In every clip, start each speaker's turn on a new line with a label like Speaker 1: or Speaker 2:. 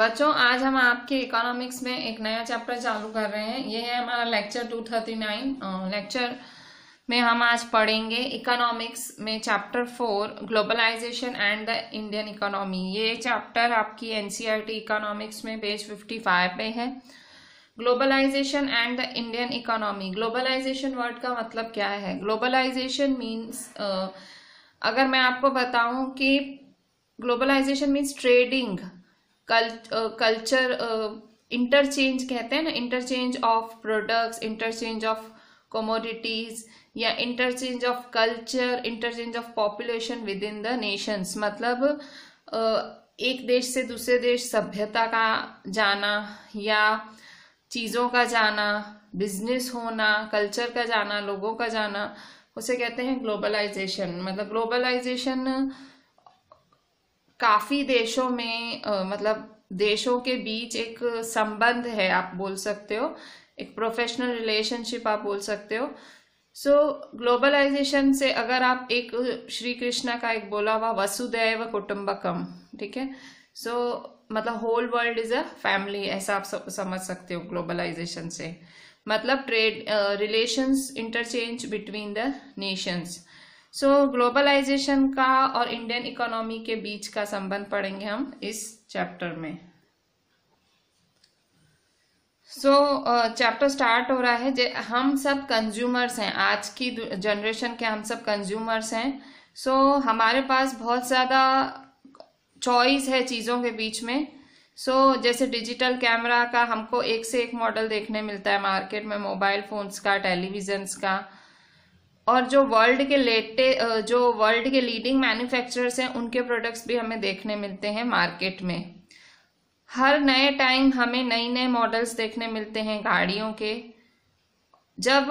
Speaker 1: बच्चों आज हम आपके इकोनॉमिक्स में एक नया चैप्टर चालू कर रहे हैं ये है हमारा lecture two thirty nine lecture में हम आज पढ़ेंगे इकोनॉमिक्स में chapter four globalization and the Indian economy ये चैप्टर आपकी एनसीईआरटी इकोनॉमिक्स e में पेज फिफ्टी फाइव पे है globalization and the Indian economy globalization word का मतलब क्या है ग्लोबलाइजेशन मीन्स अगर मैं आपको बताऊं कि ग्लोबलाइजेशन मीन्स ट्रेडिंग कल कल्चर इंटरचेंज कहते हैं ना interchange of products interchange of commodities या interchange of culture interchange of population within the nations मतलब एक देश से दूसरे देश सभ्यता का जाना या चीज़ों का जाना बिजनेस होना कल्चर का जाना लोगों का जाना उसे कहते हैं ग्लोबलाइजेशन मतलब ग्लोबलाइजेशन काफ़ी देशों में आ, मतलब देशों के बीच एक संबंध है आप बोल सकते हो एक प्रोफेशनल रिलेशनशिप आप बोल सकते हो सो so, ग्लोबलाइजेशन से अगर आप एक श्री कृष्णा का एक बोला हुआ वसुदैव कुटुंबकम ठीक है सो so, मतलब whole world is a family ऐसा आप समझ सकते हो ग्लोबलाइजेशन से मतलब trade relations interchange between the nations so so, globalization का और इंडियन इकोनॉमी के बीच का संबंध पढ़ेंगे हम इस चैप्टर में सो चैप्टर स्टार्ट हो रहा है जे हम सब कंज्यूमर्स हैं आज की जनरेशन के हम सब कंज्यूमर्स हैं सो so, हमारे पास बहुत ज़्यादा चॉइस है चीज़ों के बीच में सो so, जैसे डिजिटल कैमरा का हमको एक से एक मॉडल देखने मिलता है मार्केट में मोबाइल फ़ोन्स का टेलीविजन्स का और जो वर्ल्ड के लेटे जो वर्ल्ड के लीडिंग मैन्युफैक्चरर्स हैं उनके प्रोडक्ट्स भी हमें देखने मिलते हैं मार्केट में हर नए टाइम हमें नए नए मॉडल्स देखने मिलते हैं गाड़ियों के जब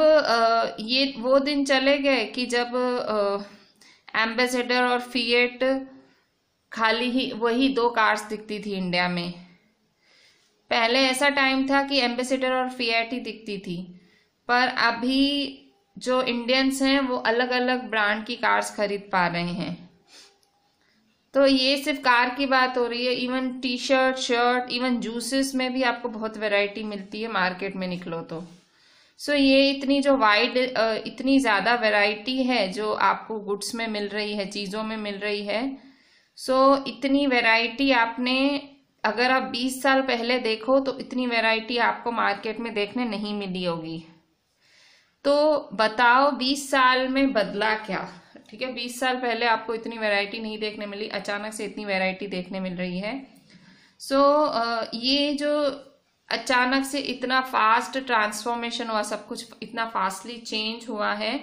Speaker 1: ये वो दिन चले गए कि जब एम्बेसडर और फीएट खाली ही वही दो कार्स दिखती थी इंडिया में पहले ऐसा टाइम था कि एम्बेसडर और फीएट ही दिखती थी पर अभी जो इंडियंस हैं वो अलग अलग ब्रांड की कार्स खरीद पा रहे हैं तो ये सिर्फ कार की बात हो रही है even T shirt shirt even juices में भी आपको बहुत वैरायटी मिलती है मार्केट में निकलो तो सो so, ये इतनी जो वाइड इतनी ज़्यादा वैरायटी है जो आपको गुड्स में मिल रही है चीज़ों में मिल रही है सो so, इतनी वैरायटी आपने अगर आप 20 साल पहले देखो तो इतनी वैरायटी आपको मार्केट में देखने नहीं मिली होगी तो बताओ 20 साल में बदला क्या ठीक है 20 साल पहले आपको इतनी वैरायटी नहीं देखने मिली अचानक से इतनी वैरायटी देखने मिल रही है सो so, ये जो अचानक से इतना फास्ट ट्रांसफॉर्मेशन हुआ सब कुछ इतना फास्टली चेंज हुआ है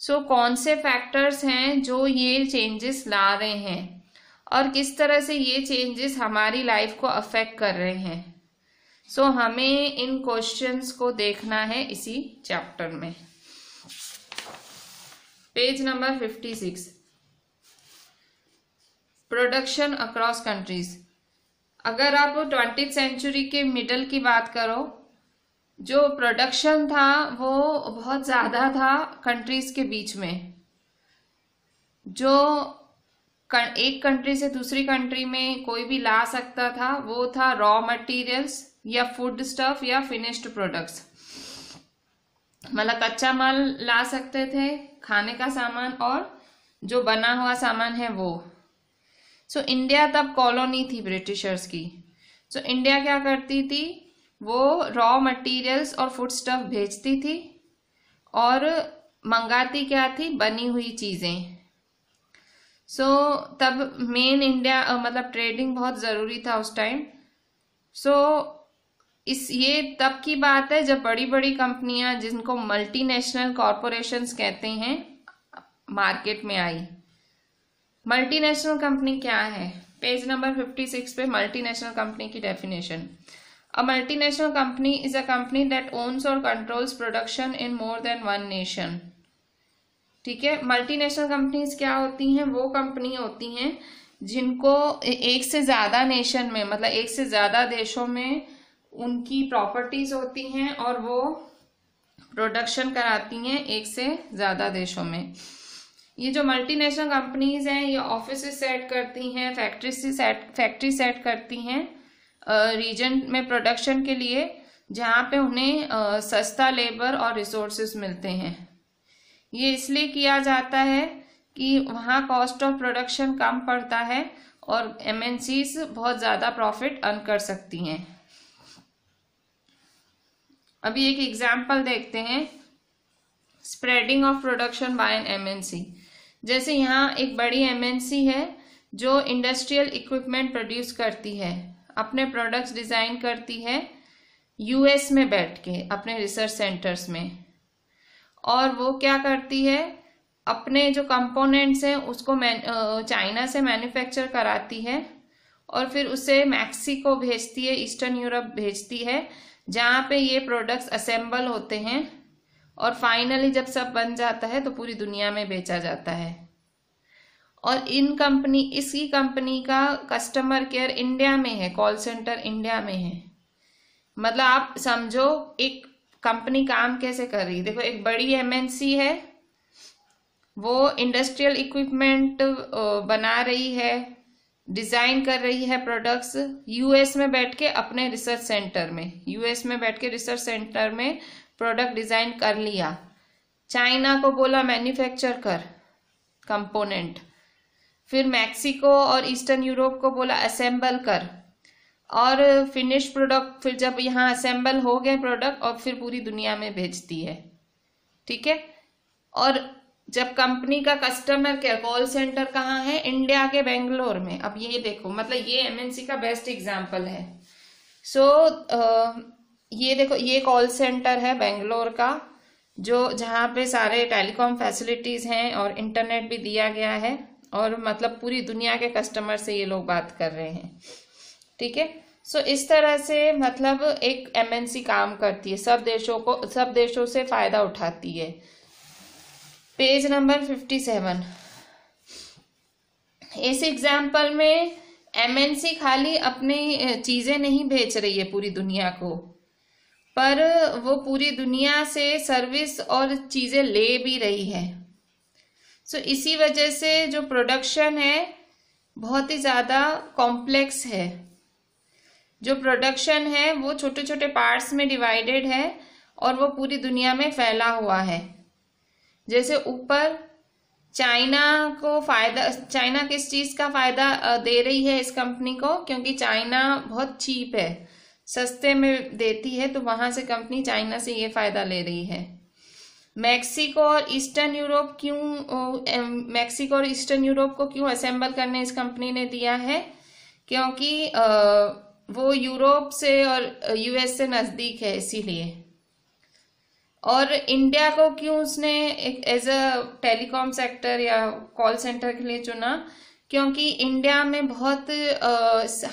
Speaker 1: सो so, कौन से फैक्टर्स हैं जो ये चेंजेस ला रहे हैं और किस तरह से ये चेंजेस हमारी लाइफ को अफेक्ट कर रहे हैं सो so, हमें इन क्वेश्चंस को देखना है इसी चैप्टर में page number fifty six production across countries अगर आप ट्वेंटी सेंचुरी के मिडल की बात करो जो प्रोडक्शन था वो बहुत ज़्यादा था कंट्रीज के बीच में जो एक कंट्री से दूसरी कंट्री में कोई भी ला सकता था वो था रॉ मटेरियल्स या फूड स्टफ या फिनिश्ड प्रोडक्ट्स मतलब कच्चा माल ला सकते थे खाने का सामान और जो बना हुआ सामान है वो सो so, इंडिया तब कॉलोनी थी ब्रिटिशर्स की सो so, इंडिया क्या करती थी वो रॉ मटेरियल्स और फूड स्टफ भेजती थी और मंगाती क्या थी बनी हुई चीज़ें सो so, तब मेन इंडिया मतलब ट्रेडिंग बहुत ज़रूरी था उस टाइम सो so, इस ये तब की बात है जब बड़ी बड़ी कंपनियां जिनको मल्टीनेशनल कॉरपोरेशन कहते हैं मार्केट में आई मल्टीनेशनल कंपनी क्या है पेज नंबर 56 पे मल्टीनेशनल कंपनी की definition a multinational company is a company that owns or controls production in more than one nation ठीक है मल्टीनेशनल कंपनीज क्या होती हैं वो कंपनी होती हैं जिनको एक से ज़्यादा नेशन में मतलब एक से ज़्यादा देशों में उनकी प्रॉपर्टीज होती हैं और वो प्रोडक्शन कराती हैं एक से ज़्यादा देशों में ये जो मल्टीनेशनल कंपनीज हैं ये ऑफिस सेट करती हैं फैक्ट्री से सेट फैक्ट्री सेट करती हैं रीजन में प्रोडक्शन के लिए जहाँ पे उन्हें सस्ता लेबर और रिसोर्सेज मिलते हैं ये इसलिए किया जाता है कि वहाँ कॉस्ट ऑफ प्रोडक्शन कम पड़ता है और एम बहुत ज़्यादा प्रॉफिट अर्न कर सकती हैं अभी एक एग्जाम्पल देखते हैं spreading of production by an MNC जैसे यहाँ एक बड़ी एमएनसी है जो इंडस्ट्रियल इक्विपमेंट प्रोड्यूस करती है अपने प्रोडक्ट्स डिज़ाइन करती है यूएस में बैठ के अपने रिसर्च सेंटर्स में और वो क्या करती है अपने जो कंपोनेंट्स हैं उसको चाइना से मैन्युफैक्चर कराती है और फिर उसे मैक्सिको भेजती है ईस्टर्न यूरोप भेजती है जहाँ पे ये प्रोडक्ट्स असेंबल होते हैं और फाइनली जब सब बन जाता है तो पूरी दुनिया में बेचा जाता है और इन कंपनी इसकी कंपनी का कस्टमर केयर इंडिया में है कॉल सेंटर इंडिया में है मतलब आप समझो एक कंपनी काम कैसे कर रही है देखो एक बड़ी एमएनसी है वो इंडस्ट्रियल इक्विपमेंट बना रही है डिज़ाइन कर रही है प्रोडक्ट्स यूएस में बैठ के अपने रिसर्च सेंटर में यूएस में बैठ के रिसर्च सेंटर में प्रोडक्ट डिज़ाइन कर लिया चाइना को बोला मैन्युफैक्चर कर कंपोनेंट फिर मैक्सिको और ईस्टर्न यूरोप को बोला असेंबल कर और फिनिश प्रोडक्ट फिर जब यहाँ असेंबल हो गए प्रोडक्ट और फिर पूरी दुनिया में भेजती है ठीक है और जब कंपनी का कस्टमर केयर कॉल सेंटर कहाँ है इंडिया के बेंगलोर में अब ये देखो मतलब ये एमएनसी का बेस्ट एग्जाम्पल है सो so, ये देखो ये कॉल सेंटर है बेंगलोर का जो जहाँ पे सारे टेलीकॉम फैसिलिटीज़ हैं और इंटरनेट भी दिया गया है और मतलब पूरी दुनिया के कस्टमर से ये लोग बात कर रहे हैं ठीक है सो so, इस तरह से मतलब एक एमएनसी काम करती है सब देशों को सब देशों से फ़ायदा उठाती है पेज नंबर फिफ्टी सेवन इस एग्जाम्पल में एमएनसी खाली अपनी चीज़ें नहीं बेच रही है पूरी दुनिया को पर वो पूरी दुनिया से सर्विस और चीज़ें ले भी रही है सो so, इसी वजह से जो प्रोडक्शन है बहुत ही ज़्यादा कॉम्प्लेक्स है जो प्रोडक्शन है वो छोटे छोटे पार्ट्स में डिवाइडेड है और वो पूरी दुनिया में फैला हुआ है जैसे ऊपर चाइना को फायदा चाइना किस चीज़ का फायदा दे रही है इस कंपनी को क्योंकि चाइना बहुत चीप है सस्ते में देती है तो वहां से कंपनी चाइना से ये फ़ायदा ले रही है मैक्सिको और ईस्टर्न यूरोप क्यों मैक्सिको और ईस्टर्न यूरोप को क्यों असेंबल करने इस कंपनी ने दिया है क्योंकि आ, वो यूरोप से और यूएस से नज़दीक है इसीलिए और इंडिया को क्यों उसने एज अ टेलीकॉम सेक्टर या कॉल सेंटर के लिए चुना क्योंकि इंडिया में बहुत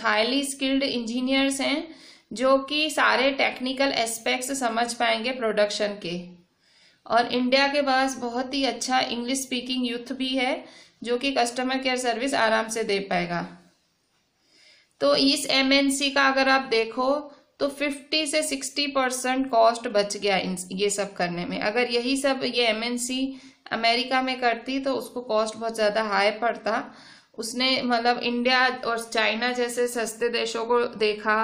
Speaker 1: हाईली स्किल्ड इंजीनियर्स हैं जो कि सारे टेक्निकल एस्पेक्ट्स समझ पाएंगे प्रोडक्शन के और इंडिया के पास बहुत ही अच्छा इंग्लिश स्पीकिंग यूथ भी है जो कि कस्टमर केयर सर्विस आराम से दे पाएगा तो इस एमएनसी का अगर आप देखो तो 50 से 60 परसेंट कॉस्ट बच गया इन ये सब करने में अगर यही सब ये एमएनसी अमेरिका में करती तो उसको कॉस्ट बहुत ज़्यादा हाई पड़ता उसने मतलब इंडिया और चाइना जैसे सस्ते देशों को देखा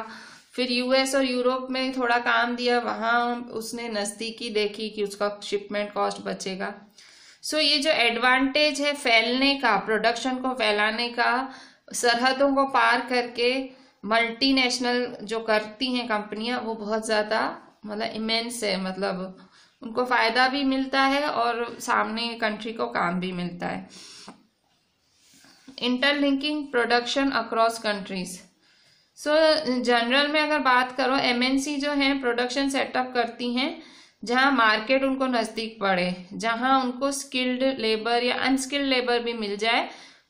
Speaker 1: फिर यूएस और यूरोप में थोड़ा काम दिया वहाँ उसने नज़दीकी देखी कि उसका शिपमेंट कॉस्ट बचेगा सो so, ये जो एडवांटेज है फैलने का प्रोडक्शन को फैलाने का सरहदों को पार करके मल्टीनेशनल जो करती हैं कंपनियां वो बहुत ज़्यादा मतलब इमेंस है मतलब उनको फ़ायदा भी मिलता है और सामने कंट्री को काम भी मिलता है interlinking production across countries so general में अगर बात करो एमएनसी जो है प्रोडक्शन सेटअप करती हैं जहाँ मार्केट उनको नज़दीक पड़े जहाँ उनको स्किल्ड लेबर या अनस्किल्ड लेबर भी मिल जाए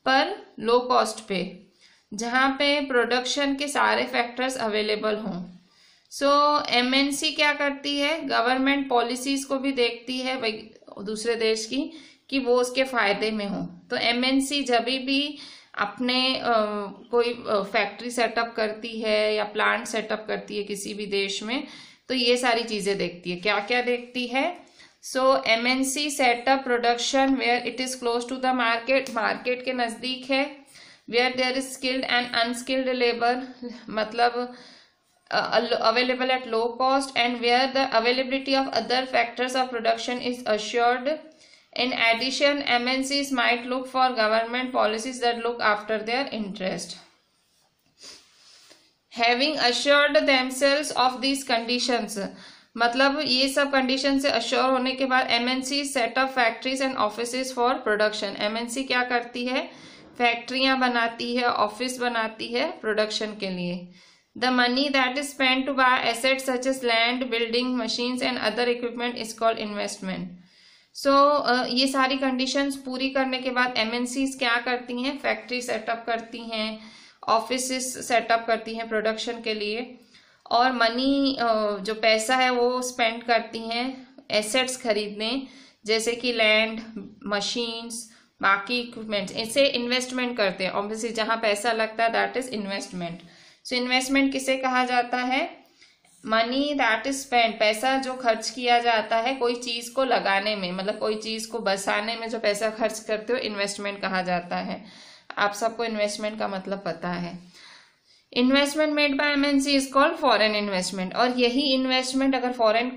Speaker 1: पर लो कॉस्ट पे जहाँ पे प्रोडक्शन के सारे फैक्टर्स अवेलेबल हों सो एम क्या करती है गवर्नमेंट पॉलिसीज़ को भी देखती है दूसरे देश की कि वो उसके फ़ायदे में हो तो एम जब भी अपने आ, कोई फैक्ट्री सेटअप करती है या प्लांट सेटअप करती है किसी भी देश में तो ये सारी चीज़ें देखती है क्या क्या देखती है so M N C set up production where it is close to the market market के नज़दीक है where there is skilled and unskilled labour मतलब available at low cost and where the availability of other factors of production is assured in addition M NCs might look for government policies that look after their interest having assured themselves of these conditions मतलब ये सब condition से assure होने के बाद M N NC set up factories and office for production M NC क्या करती है फैक्ट्रियां बनाती है ऑफिस बनाती है प्रोडक्शन के लिए the money that is spend to buy asset such as land building machines and other equipment is called investment so ये सारी कंडीशंस पूरी करने के बाद एमएनसीज क्या करती हैं फैक्ट्री सेटअप करती हैं ऑफिस सेटअप करती हैं प्रोडक्शन के लिए और मनी जो पैसा है वो स्पेंड करती हैं एसेट्स खरीदने जैसे कि लैंड मशीन्स बाकी इक्विपमेंट इसे इन्वेस्टमेंट करते हैं ऑब्वियसली जहां पैसा लगता है that is investment so investment किसे कहा जाता है मनी दैट इज स्पेंड पैसा जो खर्च किया जाता है कोई चीज को लगाने में मतलब कोई चीज को बसाने में जो पैसा खर्च करते हो इन्वेस्टमेंट कहा जाता है आप सबको इन्वेस्टमेंट का मतलब पता है investment made by MNC is called foreign investment और यही इन्वेस्टमेंट अगर फॉरेन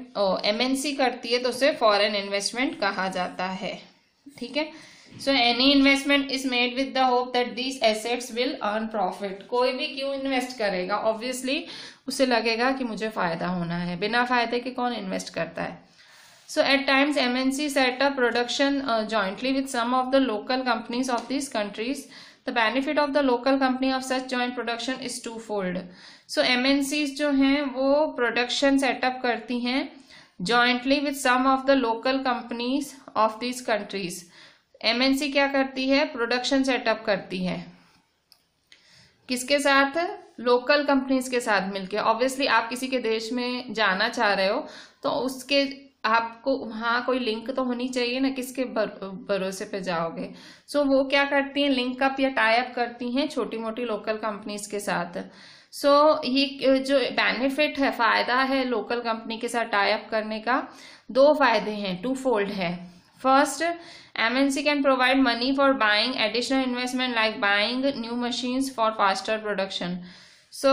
Speaker 1: एमएनसी करती है तो उसे फॉरेन इन्वेस्टमेंट कहा जाता है ठीक है so any investment is made with the hope that these assets will earn profit कोई भी क्यों इन्वेस्ट करेगा ऑब्वियसली उसे लगेगा कि मुझे फायदा होना है बिना फायदे के कौन इन्वेस्ट करता है so at times M N C set up production jointly with some of the local companies of this countries the benefit of the local company of such joint production is twofold so M N Cs जो हैं वो production set up करती हैं jointly with some of the local companies of this countries MNC क्या करती है production set up करती है किसके साथ लोकल कंपनीज के साथ मिलके ऑब्वियसली आप किसी के देश में जाना चाह रहे हो तो उसके आपको वहाँ कोई लिंक तो होनी चाहिए ना किसके भरोसे पर जाओगे सो so, वो क्या करती हैं लिंक अप या टाइप करती हैं छोटी मोटी लोकल कंपनीज के साथ सो so, ये जो बेनिफिट है फायदा है लोकल कंपनी के साथ टाइप करने का दो फायदे हैं टू फोल्ड है first mnc can provide money for buying additional investment like buying new machines for faster production so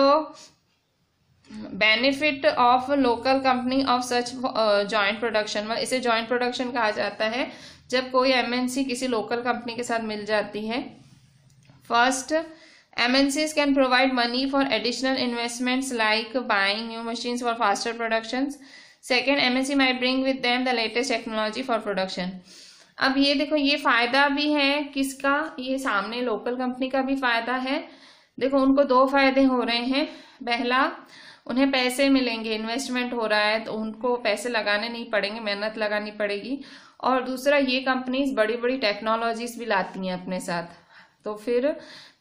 Speaker 1: benefit of local company of such joint production इसे ज्वाइंट प्रोडक्शन कहा जाता है जब कोई एमएनसी किसी लोकल कंपनी के साथ मिल जाती है first MNCs can provide money for additional investments like buying new machines for faster production second MNCs may bring with them the latest technology for production अब ये देखो ये फायदा भी है किसका ये सामने लोकल कंपनी का भी फायदा है देखो उनको दो फायदे हो रहे हैं पहला उन्हें पैसे मिलेंगे इन्वेस्टमेंट हो रहा है तो उनको पैसे लगाने नहीं पड़ेंगे मेहनत लगानी पड़ेगी और दूसरा ये कंपनीज बड़ी बड़ी टेक्नोलॉजीज भी लाती हैं अपने साथ तो फिर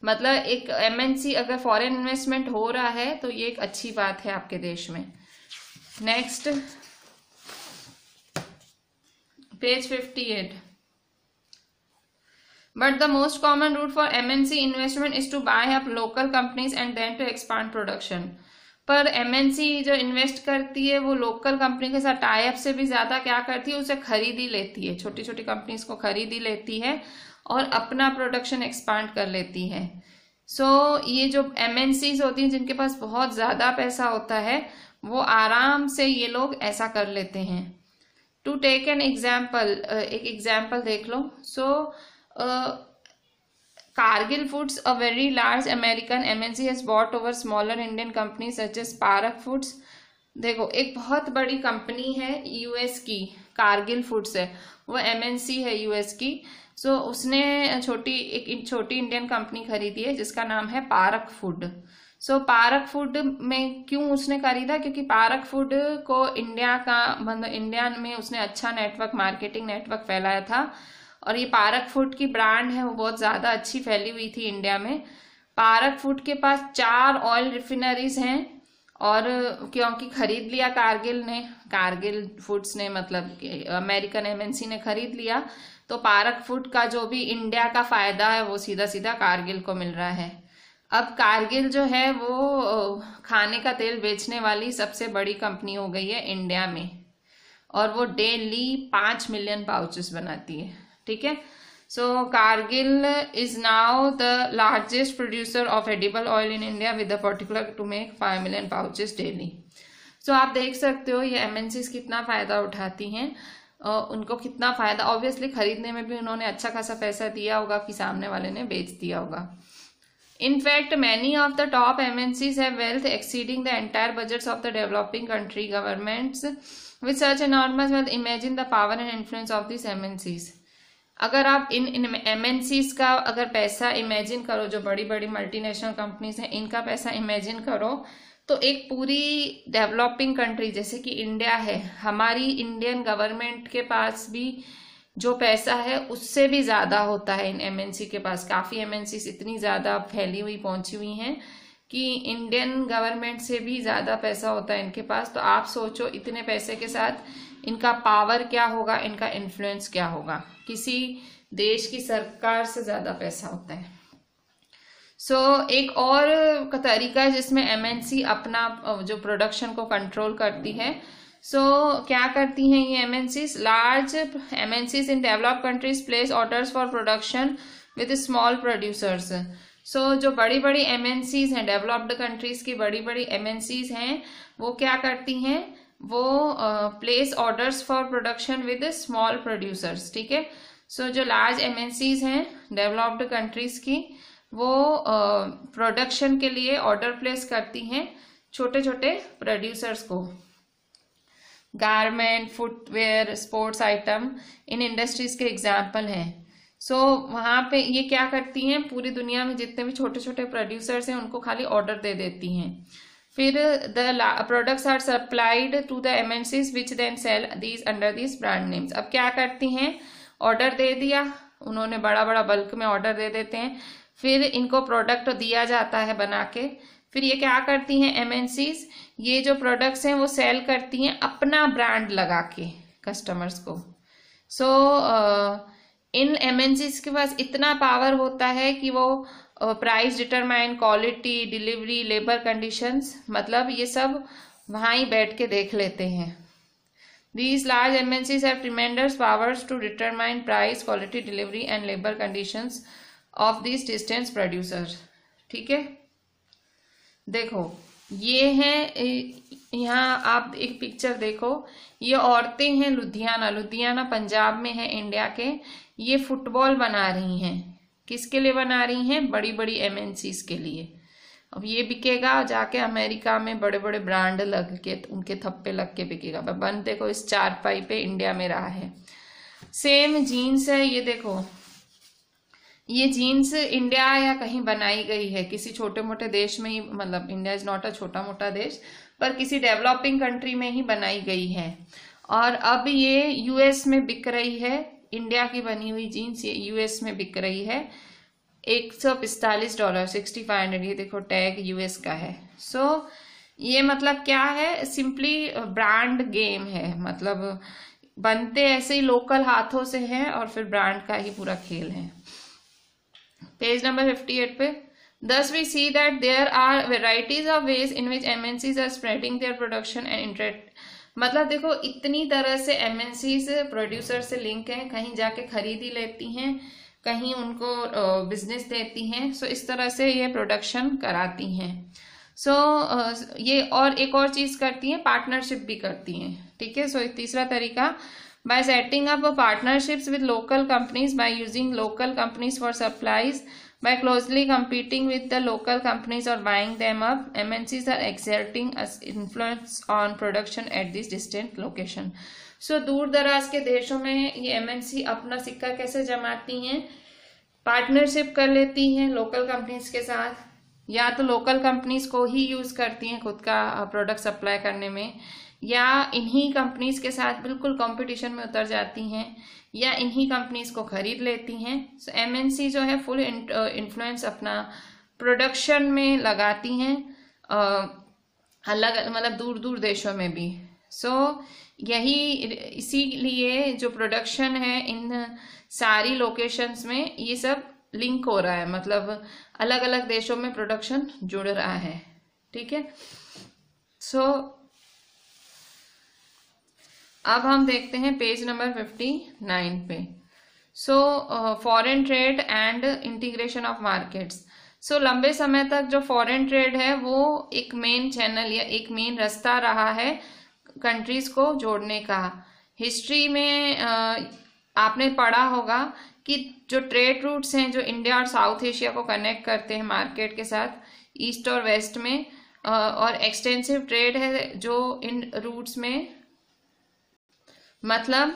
Speaker 1: मतलब एक एमएनसी अगर फॉरेन इन्वेस्टमेंट हो रहा है तो ये एक अच्छी बात है आपके देश में next page fifty eight but the most common route for mnc investment is to buy up local companies and then to expand production पर एमएनसी जो इन्वेस्ट करती है वो लोकल कंपनी के साथ टाइप से भी ज़्यादा क्या करती है उसे खरीद ही लेती है छोटी छोटी कंपनीज को खरीद ही लेती है और अपना प्रोडक्शन एक्सपांड कर लेती है सो so, ये जो एमएनसीज होती हैं जिनके पास बहुत ज़्यादा पैसा होता है वो आराम से ये लोग ऐसा कर लेते हैं टू टेक एन एग्जाम्पल एक एग्जाम्पल देख लो so Cargill Foods a very large American MNC, has bought over smaller Indian company such as Parakh Foods देखो एक बहुत बड़ी कंपनी है यूएस की कारगिल फूड्स है वो एमएनसी है यूएस की सो so, उसने छोटी एक छोटी इंडियन कंपनी खरीदी है जिसका नाम है Parakh food so so, Parakh food में क्यों उसने खरीदा क्योंकि पारक फूड को इंडिया का मतलब इंडिया में उसने अच्छा नेटवर्क मार्केटिंग नेटवर्क फैलाया था और ये पारक फूड की ब्रांड है वो बहुत ज़्यादा अच्छी फैली हुई थी इंडिया में पारक फूड के पास चार ऑयल रिफिनरीज हैं और क्योंकि खरीद लिया कारगिल ने कारगिल फूड्स ने मतलब अमेरिकन एमएनसी ने खरीद लिया तो पारक फूड का जो भी इंडिया का फायदा है वो सीधा सीधा कारगिल को मिल रहा है अब कारगिल जो है वो खाने का तेल बेचने वाली सबसे बड़ी कंपनी हो गई है इंडिया में और वो डेली पाँच मिलियन पाउचेस बनाती है ठीक है so Cargill is now the largest producer of edible oil in India with a particular to make five million pouches daily so आप देख सकते हो ये एम कितना फ़ायदा उठाती हैं उनको कितना फ़ायदा ऑब्वियसली ख़रीदने में भी उन्होंने अच्छा खासा पैसा दिया होगा कि सामने वाले ने बेच दिया होगा in fact many of the top M NCs है wealth exceeding the entire budget of the developing country government with such normal wealth imagine the power and influence of this M NCs अगर आप इन इन M एनसीज का अगर पैसा imagine करो जो बड़ी बड़ी मल्टी नेशनल कंपनीज हैं इनका पैसा इमेजिन करो तो एक पूरी डेवलपिंग कंट्री जैसे कि इंडिया है हमारी इंडियन गवर्नमेंट के पास भी जो पैसा है उससे भी ज़्यादा होता है इन एमएनसी के पास काफ़ी एमएनसी इतनी ज़्यादा फैली हुई पहुंची हुई हैं कि इंडियन गवर्नमेंट से भी ज़्यादा पैसा होता है इनके पास तो आप सोचो इतने पैसे के साथ इनका पावर क्या होगा इनका इन्फ्लुएंस क्या होगा किसी देश की सरकार से ज़्यादा पैसा होता है सो so, एक और तरीका है जिसमें एमएनसी अपना जो प्रोडक्शन को कंट्रोल करती है सो so, क्या करती हैं ये MNCs large MNCs in develop countries place orders for production with small producers so जो बड़ी बड़ी एमएनसीज हैं डेवलप्ड कंट्रीज की बड़ी बड़ी एमएनसीज हैं वो क्या करती हैं वो place orders for production with small producers ठीक है सो जो लार्ज एमएनसीज हैं डेवलप्ड कंट्रीज की वो प्रोडक्शन uh, के लिए ऑर्डर प्लेस करती हैं छोटे छोटे प्रोड्यूसर्स को गारमेंट फुटवेयर स्पोर्ट्स आइटम इन इंडस्ट्रीज के एग्जाम्पल हैं सो so, वहाँ पे ये क्या करती हैं पूरी दुनिया में जितने भी छोटे छोटे प्रोड्यूसर्स हैं उनको खाली ऑर्डर दे देती हैं फिर the products are supplied to the M N Cs which then sell these under these brand names अब क्या करती हैं ऑर्डर दे दिया उन्होंने बड़ा बड़ा बल्क में ऑर्डर दे देते हैं फिर इनको प्रोडक्ट दिया जाता है बना के फिर ये क्या करती हैं एमएनसीज ये जो प्रोडक्ट्स हैं वो सेल करती हैं अपना ब्रांड लगा के कस्टमर्स को सो so, uh, इन एमएनसीज के पास इतना पावर होता है कि वो price determine quality delivery labour conditions मतलब ये सब वहाँ ही बैठ के देख लेते हैं these large MNCs have tremendous powers to determine price quality delivery and labour conditions of these distance producers. ठीक है देखो ये है यहाँ आप एक पिक्चर देखो ये औरतें हैं लुधियाना लुधियाना पंजाब में है इंडिया के ये फुटबॉल बना रही हैं किसके लिए बना रही हैं बड़ी बड़ी एम के लिए अब ये बिकेगा जाके अमेरिका में बड़े बड़े ब्रांड लग के उनके थप्पे लग के बिकेगा बन देखो इस चारपाई पे इंडिया में रहा है सेम जीन्स है ये देखो ये जीन्स इंडिया या कहीं बनाई गई है किसी छोटे मोटे देश में ही मतलब इंडिया इज नॉट अ छोटा मोटा देश पर किसी डेवलपिंग कंट्री में ही बनाई गई है और अब ये यूएस में बिक रही है इंडिया की बनी हुई जीन्स ये यूएस में बिक रही है एक सौ पिस्तालीस डॉलर सिक्सटी फाइव हंड्रेड ये देखो टैग यूएस का है सो so, ये मतलब क्या है सिंपली ब्रांड गेम है मतलब बनते ऐसे ही लोकल हाथों से हैं और फिर ब्रांड का ही पूरा खेल है पेज नंबर 58 पे thus we see that there are varieties of ways in which MNCs are spreading their production and interest. मतलब देखो इतनी तरह से एम प्रोड्यूसर से लिंक हैं कहीं जाके खरीद ही लेती हैं कहीं उनको बिजनेस देती हैं सो so, इस तरह से ये प्रोडक्शन कराती हैं सो so, ये और एक और चीज़ करती हैं पार्टनरशिप भी करती हैं ठीक है सो so, तीसरा तरीका by setting up a partnerships with local companies, by using local companies for supplies, by closely competing with the local companies or buying them up, MNCs are exerting an influence on production at this distant location. so, dur दराज ke deshon mein ye mnc apna sikka kaise jamati hain partnership kar leti hain local companies ke sath या तो local companies को ही use करती हैं खुद का product supply करने में या इन्हीं कंपनीज के साथ बिल्कुल कंपटीशन में उतर जाती हैं या इन्हीं कंपनीज को खरीद लेती हैं सो so, एमएनसी जो है फुल इन्फ्लुएंस uh, अपना प्रोडक्शन में लगाती हैं uh, अलग मतलब दूर दूर देशों में भी सो so, यही इसीलिए जो प्रोडक्शन है इन सारी लोकेशंस में ये सब लिंक हो रहा है मतलब अलग अलग देशों में प्रोडक्शन जुड़ रहा है ठीक है सो so, अब हम देखते हैं पेज नंबर फिफ्टी नाइन पे so foreign trade and integration of markets so लंबे समय तक जो फॉरेन ट्रेड है वो एक मेन चैनल या एक मेन रास्ता रहा है कंट्रीज को जोड़ने का हिस्ट्री में uh, आपने पढ़ा होगा कि जो ट्रेड रूट्स हैं जो इंडिया और साउथ एशिया को कनेक्ट करते हैं मार्केट के साथ ईस्ट और वेस्ट में uh, और एक्सटेंसिव ट्रेड है जो इन रूट्स में मतलब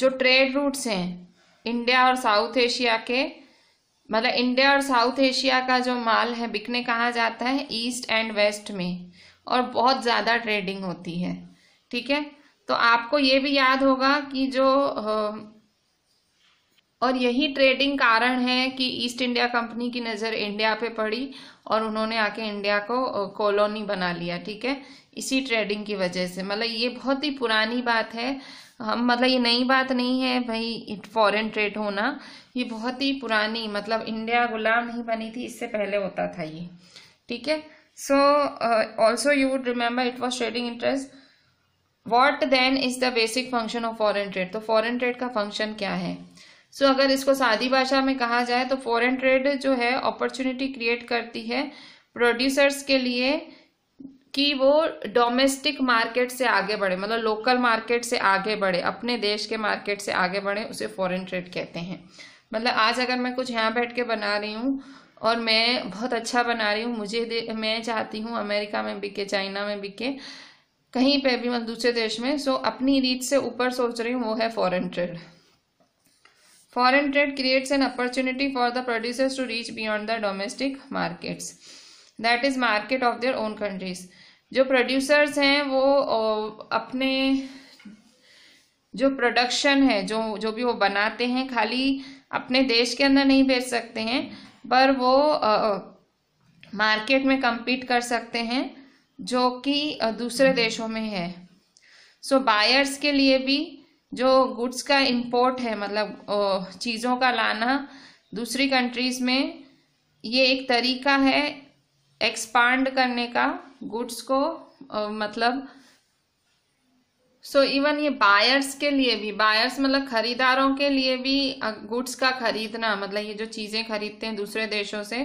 Speaker 1: जो ट्रेड रूट्स हैं इंडिया और साउथ एशिया के मतलब इंडिया और साउथ एशिया का जो माल है बिकने कहाँ जाता है ईस्ट एंड वेस्ट में और बहुत ज़्यादा ट्रेडिंग होती है ठीक है तो आपको ये भी याद होगा कि जो और यही ट्रेडिंग कारण है कि ईस्ट इंडिया कंपनी की नज़र इंडिया पे पड़ी और उन्होंने आके इंडिया को कॉलोनी बना लिया ठीक है इसी ट्रेडिंग की वजह से मतलब ये बहुत ही पुरानी बात है हम मतलब ये नई बात नहीं है भाई फॉरेन ट्रेड होना ये बहुत ही पुरानी मतलब इंडिया गुलाम नहीं बनी थी इससे पहले होता था ये ठीक है so also you would remember it was trading interest what then is the basic function of foreign trade तो फॉरेन ट्रेड का फंक्शन क्या है सो so, अगर इसको सादी भाषा में कहा जाए तो फॉरेन ट्रेड जो है अपॉर्चुनिटी क्रिएट करती है प्रोड्यूसर्स के लिए कि वो डोमेस्टिक मार्केट से आगे बढ़े मतलब लोकल मार्केट से आगे बढ़े अपने देश के मार्केट से आगे बढ़े उसे फॉरेन ट्रेड कहते हैं मतलब आज अगर मैं कुछ यहाँ बैठ के बना रही हूँ और मैं बहुत अच्छा बना रही हूँ मुझे मैं चाहती हूँ अमेरिका में बिके चाइना में बिके कहीं पे भी मतलब दूसरे देश में सो अपनी रीच से ऊपर सोच रही हूँ वो है foreign trade foreign trade creates an opportunity for the producers to reach beyond the domestic markets that is market of their own countries जो प्रोड्यूसर्स हैं वो अपने जो प्रोडक्शन है जो जो भी वो बनाते हैं खाली अपने देश के अंदर नहीं बेच सकते हैं पर वो मार्केट में कम्पीट कर सकते हैं जो कि दूसरे देशों में है सो so, बायर्स के लिए भी जो गुड्स का इंपोर्ट है मतलब चीज़ों का लाना दूसरी कंट्रीज़ में ये एक तरीका है एक्सपांड करने का गुड्स को uh, मतलब सो so, इवन ये बायर्स के लिए भी बायर्स मतलब खरीदारों के लिए भी गुड्स का खरीदना मतलब ये जो चीज़ें खरीदते हैं दूसरे देशों से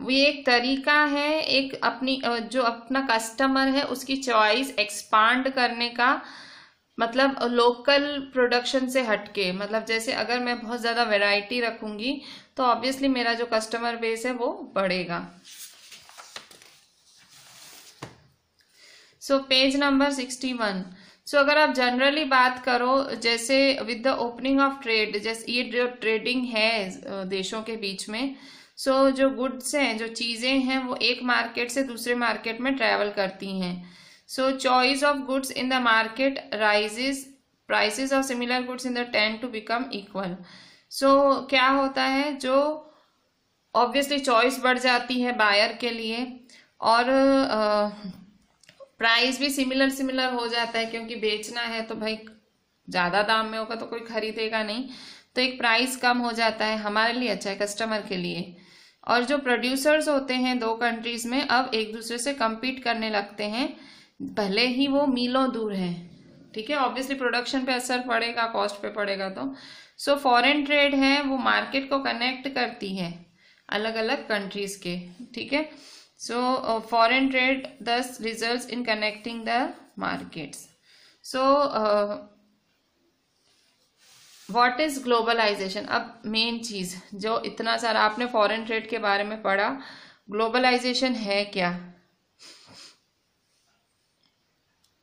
Speaker 1: वो एक तरीका है एक अपनी जो अपना कस्टमर है उसकी चॉइस एक्सपांड करने का मतलब लोकल प्रोडक्शन से हटके मतलब जैसे अगर मैं बहुत ज़्यादा वैरायटी रखूंगी तो ऑब्वियसली मेरा जो कस्टमर बेस है वो बढ़ेगा so page number sixty one so अगर आप जनरली बात करो जैसे with the opening of trade जैसे ये जो ट्रेडिंग है देशों के बीच में सो so, जो गुड्स हैं जो चीज़ें हैं वो एक मार्केट से दूसरे मार्केट में ट्रैवल करती हैं so choice of goods in the market rises prices of similar goods in the tend to become equal so क्या होता है जो ऑब्वियसली चॉइस बढ़ जाती है बायर के लिए और uh, प्राइस भी सिमिलर सिमिलर हो जाता है क्योंकि बेचना है तो भाई ज़्यादा दाम में होगा तो कोई खरीदेगा नहीं तो एक प्राइस कम हो जाता है हमारे लिए अच्छा है कस्टमर के लिए और जो प्रोड्यूसर्स होते हैं दो कंट्रीज में अब एक दूसरे से कम्पीट करने लगते हैं भले ही वो मीलों दूर हैं ठीक है ऑब्वियसली प्रोडक्शन पे असर पड़ेगा कॉस्ट पे पड़ेगा तो सो फॉरेन ट्रेड है वो मार्केट को कनेक्ट करती है अलग अलग कंट्रीज के ठीक है So uh, foreign trade thus results in connecting the markets. So uh, what is globalisation अब मेन चीज जो इतना सारा आपने फॉरेन ट्रेड के बारे में पढ़ा ग्लोबलाइजेशन है क्या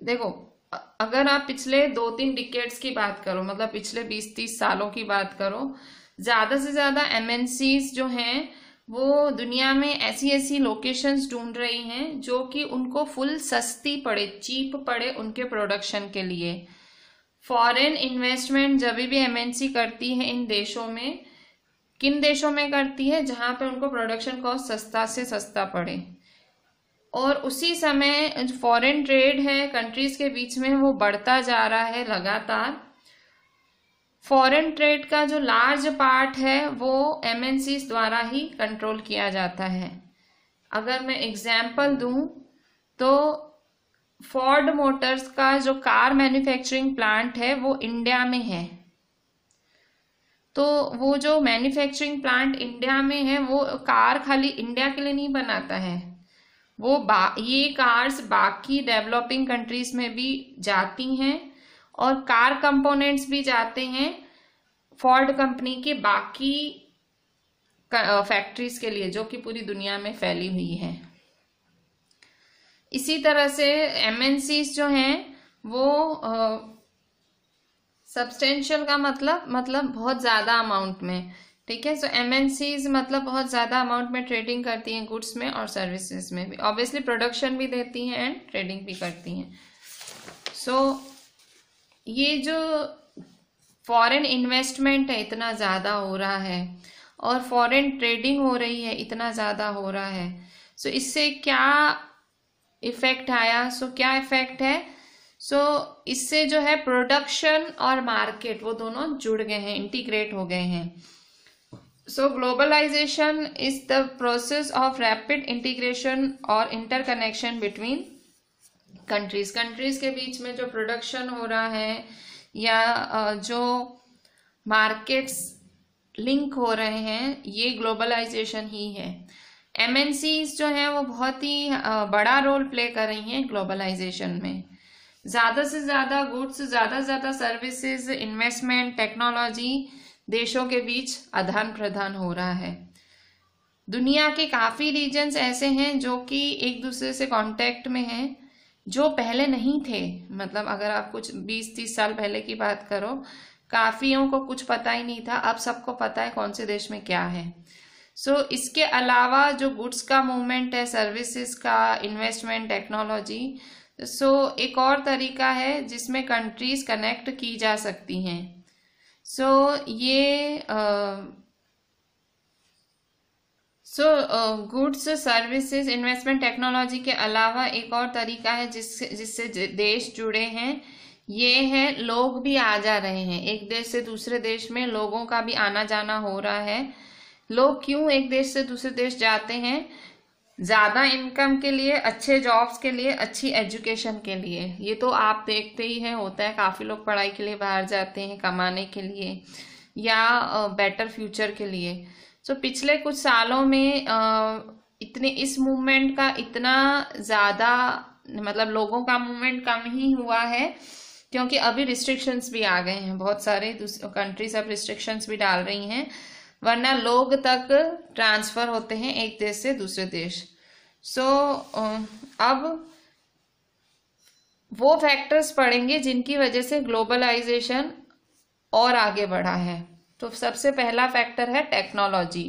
Speaker 1: देखो अगर आप पिछले दो तीन डिकेट्स की बात करो मतलब पिछले बीस तीस सालों की बात करो ज्यादा से ज्यादा एमएनसीज जो हैं वो दुनिया में ऐसी ऐसी लोकेशंस ढूंढ रही हैं जो कि उनको फुल सस्ती पड़े चीप पड़े उनके प्रोडक्शन के लिए फॉरेन इन्वेस्टमेंट जब भी एमएनसी करती है इन देशों में किन देशों में करती है जहाँ पे उनको प्रोडक्शन कॉस्ट सस्ता से सस्ता पड़े और उसी समय फॉरेन ट्रेड है कंट्रीज़ के बीच में वो बढ़ता जा रहा है लगातार फॉरेन ट्रेड का जो लार्ज पार्ट है वो एमएनसी द्वारा ही कंट्रोल किया जाता है अगर मैं एग्जाम्पल दू तो फोर्ड मोटर्स का जो कार मैन्युफैक्चरिंग प्लांट है वो इंडिया में है तो वो जो मैन्युफैक्चरिंग प्लांट इंडिया में है वो कार खाली इंडिया के लिए नहीं बनाता है वो बा ये कार्स बाकी डेवलपिंग कंट्रीज में भी जाती हैं और कार कंपोनेंट्स भी जाते हैं फोर्ड कंपनी के बाकी फैक्ट्रीज के लिए जो कि पूरी दुनिया में फैली हुई है इसी तरह से एमएनसीज जो हैं वो सब्सटेंशियल का मतलब मतलब बहुत ज़्यादा अमाउंट में ठीक है सो एमएनसीज मतलब बहुत ज़्यादा अमाउंट में ट्रेडिंग करती हैं गुड्स में और सर्विसेज में भी ऑब्वियसली प्रोडक्शन भी देती हैं एंड ट्रेडिंग भी करती हैं सो so, ये जो फॉरेन इन्वेस्टमेंट है इतना ज़्यादा हो रहा है और फॉरेन ट्रेडिंग हो रही है इतना ज़्यादा हो रहा है सो so, इससे क्या इफ़ेक्ट आया सो so, क्या इफ़ेक्ट है सो so, इससे जो है प्रोडक्शन और मार्केट वो दोनों जुड़ गए हैं इंटीग्रेट हो गए हैं so globalisation is the process of rapid integration और इंटरकनेक्शन बिटवीन कंट्रीज कंट्रीज के बीच में जो प्रोडक्शन हो रहा है या जो मार्केट्स लिंक हो रहे हैं ये ग्लोबलाइजेशन ही है एम जो है वो बहुत ही बड़ा रोल प्ले कर रही हैं ग्लोबलाइजेशन में ज़्यादा से ज़्यादा गुड्स ज़्यादा से ज़्यादा सर्विसेज इन्वेस्टमेंट टेक्नोलॉजी देशों के बीच आदान प्रदान हो रहा है दुनिया के काफ़ी रीजन्स ऐसे हैं जो कि एक दूसरे से कांटेक्ट में हैं जो पहले नहीं थे मतलब अगर आप कुछ बीस तीस साल पहले की बात करो काफियों को कुछ पता ही नहीं था अब सबको पता है कौन से देश में क्या है सो so, इसके अलावा जो गुड्स का मूवमेंट है सर्विसेज का इन्वेस्टमेंट टेक्नोलॉजी सो so, एक और तरीका है जिसमें कंट्रीज कनेक्ट की जा सकती हैं सो so, ये आ, so goods services investment technology के अलावा एक और तरीका है जिस जिससे देश जुड़े हैं ये है लोग भी आ जा रहे हैं एक देश से दूसरे देश में लोगों का भी आना जाना हो रहा है लोग क्यों एक देश से दूसरे देश जाते हैं ज़्यादा इनकम के लिए अच्छे जॉब्स के लिए अच्छी एजुकेशन के लिए ये तो आप देखते ही हैं होता है काफ़ी लोग पढ़ाई के लिए बाहर जाते हैं कमाने के लिए या बेटर uh, फ्यूचर के लिए सो पिछले कुछ सालों में इतने इस मूवमेंट का इतना ज़्यादा मतलब लोगों का मूवमेंट कम ही हुआ है क्योंकि अभी रिस्ट्रिक्शंस भी आ गए हैं बहुत सारे कंट्रीज अब रिस्ट्रिक्शंस भी डाल रही हैं वरना लोग तक ट्रांसफ़र होते हैं एक देश से दूसरे देश सो so, अब वो फैक्टर्स पड़ेंगे जिनकी वजह से ग्लोबलाइजेशन और आगे बढ़ा है तो सबसे पहला फैक्टर है टेक्नोलॉजी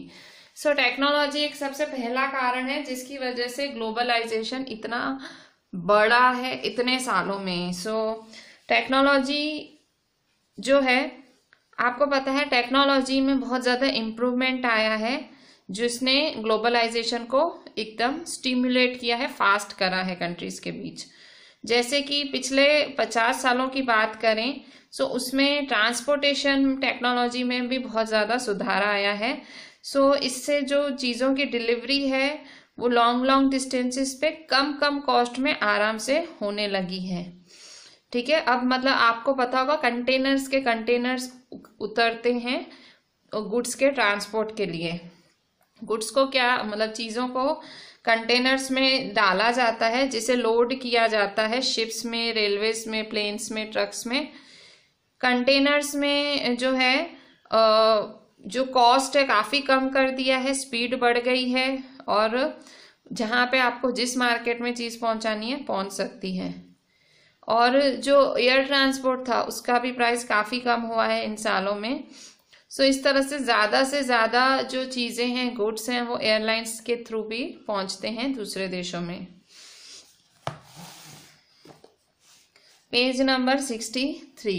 Speaker 1: सो so, टेक्नोलॉजी एक सबसे पहला कारण है जिसकी वजह से ग्लोबलाइजेशन इतना बड़ा है इतने सालों में सो so, टेक्नोलॉजी जो है आपको पता है टेक्नोलॉजी में बहुत ज़्यादा इम्प्रूवमेंट आया है जिसने ग्लोबलाइजेशन को एकदम स्टिमुलेट किया है फास्ट करा है कंट्रीज के बीच जैसे कि पिछले पचास सालों की बात करें सो उसमें ट्रांसपोर्टेशन टेक्नोलॉजी में भी बहुत ज़्यादा सुधार आया है सो इससे जो चीज़ों की डिलीवरी है वो लॉन्ग लॉन्ग डिस्टेंसेस पे कम कम कॉस्ट में आराम से होने लगी है ठीक है अब मतलब आपको पता होगा कंटेनर्स के कंटेनर्स उतरते हैं गुड्स के ट्रांसपोर्ट के लिए गुड्स को क्या मतलब चीज़ों को कंटेनर्स में डाला जाता है जिसे लोड किया जाता है शिप्स में रेलवेज में प्लेन्स में ट्रक्स में कंटेनर्स में जो है जो कॉस्ट है काफ़ी कम कर दिया है स्पीड बढ़ गई है और जहाँ पे आपको जिस मार्केट में चीज़ पहुँचानी है पहुँच सकती है और जो एयर ट्रांसपोर्ट था उसका भी प्राइस काफ़ी कम हुआ है इन सालों में सो so, इस तरह से ज़्यादा से ज़्यादा जो चीज़ें हैं गुड्स हैं वो एयरलाइंस के थ्रू भी पहुंचते हैं दूसरे देशों में page number sixty three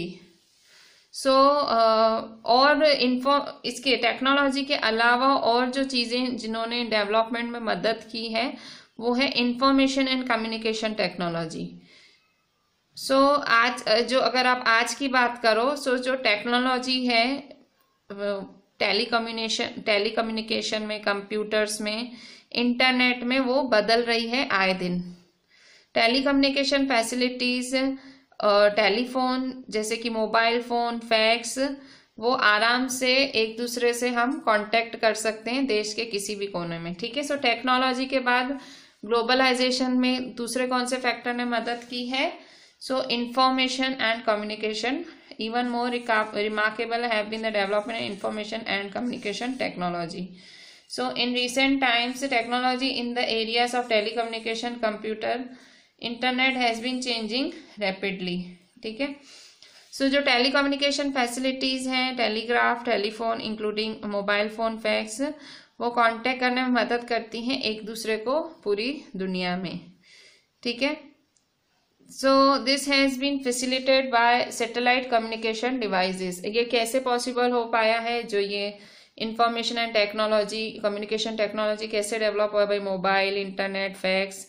Speaker 1: so और इन्फो इसके टेक्नोलॉजी के अलावा और जो चीज़ें जिन्होंने डेवलपमेंट में मदद की है वो है information and communication technology so आज जो अगर आप आज की बात करो सो so, जो टेक्नोलॉजी है टेली टेलीकम्युनिकेशन टेली कम्युनिकेशन में कंप्यूटर्स में इंटरनेट में वो बदल रही है आए दिन टेली फैसिलिटीज़ टेलीफोन जैसे कि मोबाइल फ़ोन फैक्स वो आराम से एक दूसरे से हम कांटेक्ट कर सकते हैं देश के किसी भी कोने में ठीक है सो टेक्नोलॉजी के बाद ग्लोबलाइजेशन में दूसरे कौन से फैक्टर ने मदद की है so information and communication even more remarkable have been the development in information and communication technology so in recent times technology in the areas of telecommunication computer internet has been changing rapidly ठीक है so जो telecommunication facilities हैं telegraph telephone including mobile phone fax वो contact करने में मदद करती हैं एक दूसरे को पूरी दुनिया में ठीक है so this has been facilitated by satellite communication devices ये कैसे पॉसिबल हो पाया है जो ये information and technology communication technology कैसे डेवलप हुआ भाई मोबाइल इंटरनेट फैक्स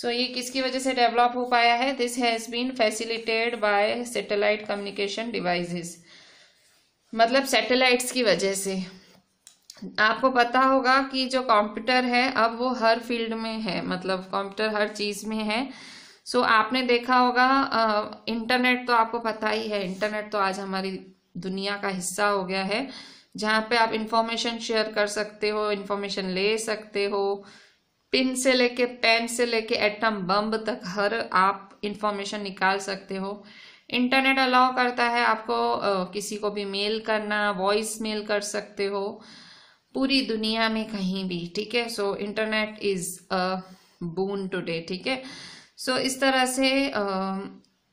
Speaker 1: सो ये किसकी वजह से डेवलप हो पाया है this has been facilitated by satellite communication devices मतलब सेटेलाइट्स की वजह से आपको पता होगा कि जो कंप्यूटर है अब वो हर फील्ड में है मतलब कंप्यूटर हर चीज़ में है सो so, आपने देखा होगा आ, इंटरनेट तो आपको पता ही है इंटरनेट तो आज हमारी दुनिया का हिस्सा हो गया है जहाँ पे आप इंफॉर्मेशन शेयर कर सकते हो इन्फॉर्मेशन ले सकते हो पिन से लेके पेन से लेके एटम बम्ब तक हर आप इंफॉर्मेशन निकाल सकते हो इंटरनेट अलाउ करता है आपको आ, किसी को भी मेल करना वॉइस मेल कर सकते हो पूरी दुनिया में कहीं भी ठीक है so internet is a boon today ठीक है सो so, इस तरह से आ,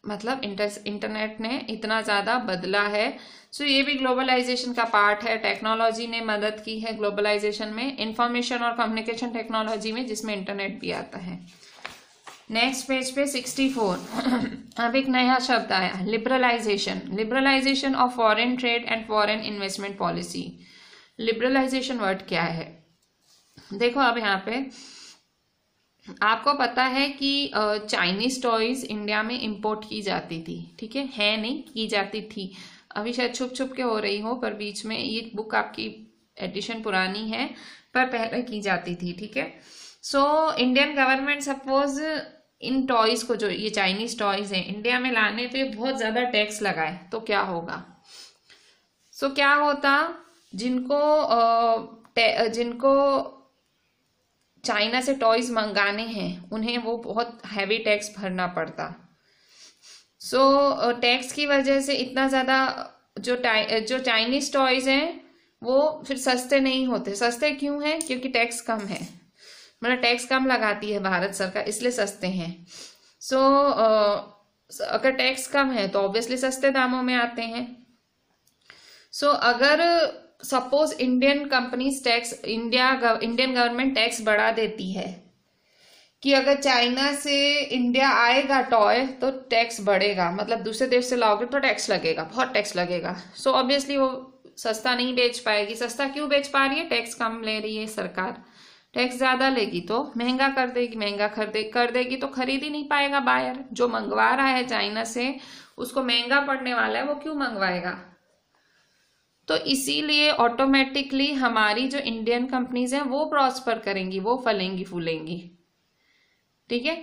Speaker 1: मतलब इंटर इंटरनेट ने इतना ज़्यादा बदला है सो so, ये भी ग्लोबलाइजेशन का पार्ट है टेक्नोलॉजी ने मदद की है ग्लोबलाइजेशन में इंफॉर्मेशन और कम्युनिकेशन टेक्नोलॉजी में जिसमें इंटरनेट भी आता है नेक्स्ट पेज पे 64 अब एक नया शब्द आया liberalisation liberalisation of foreign trade and foreign investment policy liberalisation word क्या है देखो अब यहाँ पे आपको पता है कि चाइनीज टॉयज इंडिया में इंपोर्ट की जाती थी ठीक है है नहीं की जाती थी अभी शायद छुप छुप के हो रही हो पर बीच में ये बुक आपकी एडिशन पुरानी है पर पहले की जाती थी ठीक है सो इंडियन गवर्नमेंट सपोज इन टॉयज को जो ये चाइनीज टॉयज हैं इंडिया में लाने पे बहुत ज़्यादा टैक्स लगाए तो क्या होगा सो so, क्या होता जिनको जिनको चाइना से टॉयज मंगाने हैं उन्हें वो बहुत हैवी टैक्स भरना पड़ता सो so, टैक्स की वजह से इतना ज़्यादा जो जो चाइनीज टॉयज हैं वो फिर सस्ते नहीं होते सस्ते क्यों हैं क्योंकि टैक्स कम है मतलब टैक्स कम लगाती है भारत सरकार इसलिए सस्ते हैं सो so, अगर टैक्स कम है तो ऑब्वियसली सस्ते दामों में आते हैं सो so, अगर suppose Indian companies tax India Indian government tax बढ़ा देती है कि अगर चाइना से इंडिया आएगा टॉय तो टैक्स बढ़ेगा मतलब दूसरे देश से लाओगे तो टैक्स लगेगा बहुत टैक्स लगेगा सो so ऑब्वियसली वो सस्ता नहीं बेच पाएगी सस्ता क्यों बेच पा रही है टैक्स कम ले रही है सरकार टैक्स ज्यादा लेगी तो महंगा कर देगी महंगा खरीदे कर देगी तो खरीद ही नहीं पाएगा बायर जो मंगवा रहा है चाइना से उसको महंगा पड़ने वाला है वो क्यों मंगवाएगा तो इसीलिए ऑटोमेटिकली हमारी जो इंडियन कंपनीज हैं वो प्रॉस्पर करेंगी वो फलेंगी फूलेंगी ठीक है